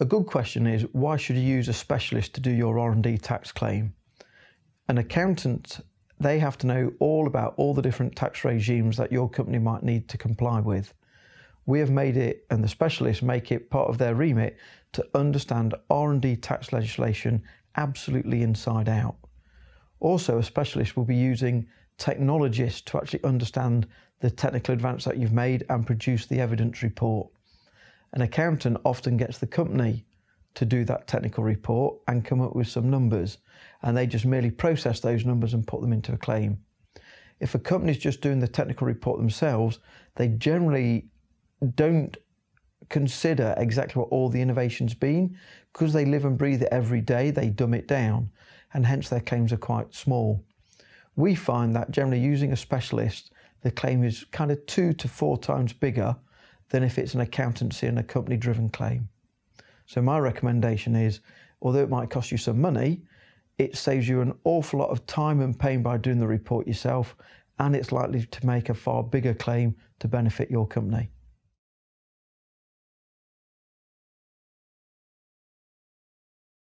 A good question is why should you use a specialist to do your R&D tax claim? An accountant, they have to know all about all the different tax regimes that your company might need to comply with. We have made it and the specialists make it part of their remit to understand R&D tax legislation absolutely inside out. Also, a specialist will be using technologists to actually understand the technical advance that you've made and produce the evidence report an accountant often gets the company to do that technical report and come up with some numbers, and they just merely process those numbers and put them into a claim. If a company is just doing the technical report themselves, they generally don't consider exactly what all the innovation's been because they live and breathe it every day, they dumb it down, and hence their claims are quite small. We find that generally using a specialist, the claim is kind of two to four times bigger than if it's an accountancy and a company driven claim. So, my recommendation is although it might cost you some money, it saves you an awful lot of time and pain by doing the report yourself, and it's likely to make a far bigger claim to benefit your company.